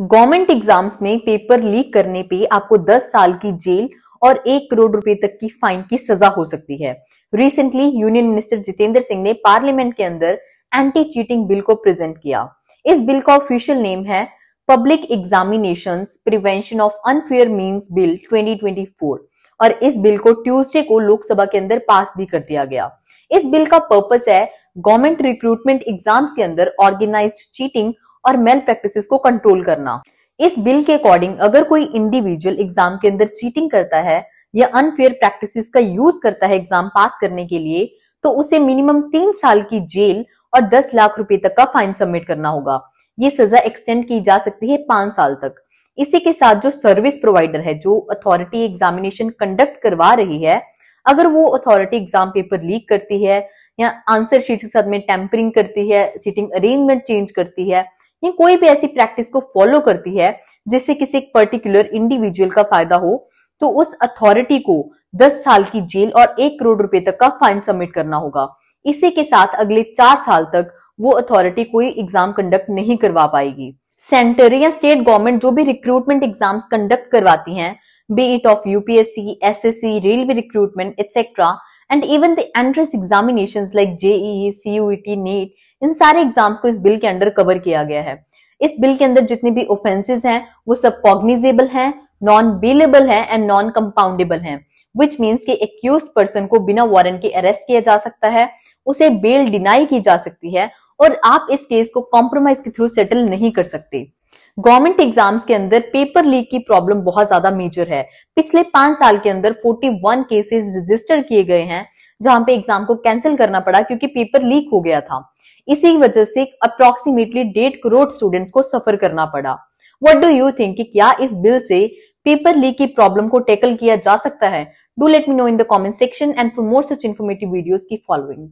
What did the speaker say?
government exams में paper leak करने पे आपको 10 साल की जेल और एक करोड़ रुपए तक की फाइन की सजा हो सकती है recently union minister Jitendra Singh ने पार्लियामेंट के अंदर एंटी चीटिंग बिल को प्रेजेंट किया इस बिल का ऑफिशियल नेम है public examination prevention of unfair means bill 2024 और इस बिल को ट्यूसडे को लोकसभा के अंदर पास भी कर दिया गया इस बिल का पर्पस है गवर्नमेंट रिक्रूटमेंट एग्जाम्स के अंदर ऑर्गेनाइज्ड चीटिंग और मेल प्रैक्टिस को कंट्रोल करना इस बिल के अकॉर्डिंग अगर कोई इंडिविजुअल एग्जाम के अंदर चीटिंग करता है या अनफेयर प्रैक्टिस का यूज करता है एग्जाम पास करने के लिए तो उसे मिनिमम तीन साल की जेल और दस लाख रुपए तक का फाइन सबमिट करना होगा ये सजा एक्सटेंड की जा सकती है पांच साल तक इसी के साथ जो सर्विस प्रोवाइडर है जो अथॉरिटी एग्जामिनेशन कंडक्ट करवा रही है अगर वो अथॉरिटी एग्जाम पेपर लीक करती है या आंसर शीट के साथ में टेम्परिंग करती है सीटिंग अरेंजमेंट चेंज करती है या कोई भी ऐसी प्रैक्टिस को फॉलो करती है जिससे किसी एक पर्टिकुलर इंडिविजुअल का फायदा हो तो उस अथॉरिटी को 10 साल की जेल और एक करोड़ रुपए तक का फाइन सबमिट करना होगा इसी के साथ अगले चार साल तक वो अथॉरिटी कोई एग्जाम कंडक्ट नहीं करवा पाएगी सेंटर या स्टेट गवर्नमेंट जो भी रिक्रूटमेंट एग्जाम्स कंडक्ट करवाती हैं be it of UPSC SSC railway recruitment etcetera and even the entrance examinations like JEE, CUET, NEET, इन सारे एग्जाम्स को इस बिल के अंडर कवर किया गया है इस बिल के अंदर जितने भी ऑफेंसेज हैं वो सब कॉग्निजेबल हैं नॉन बिलेबल हैं एंड नॉन कंपाउंडेबल हैं विच मीन्स कि एक्यूज पर्सन को बिना वारंट के अरेस्ट किया जा सकता है उसे बेल डिनाई की जा सकती है और आप इस केस को कॉम्प्रोमाइज के थ्रू सेटल नहीं कर सकते गवर्नमेंट एग्जाम्स के अंदर पेपर लीक की प्रॉब्लम बहुत ज्यादा मेजर है पिछले पांच साल के अंदर 41 केसेस रजिस्टर किए गए हैं जहां पे एग्जाम को कैंसिल करना पड़ा क्योंकि पेपर लीक हो गया था इसी वजह से अप्रोक्सीमेटली डेढ़ करोड़ स्टूडेंट्स को सफर करना पड़ा वट डू यू थिंक क्या इस बिल से पेपर लीक की प्रॉब्लम को टैकल किया जा सकता है do let me know in the comment section and for more such informative videos की फॉलोइंग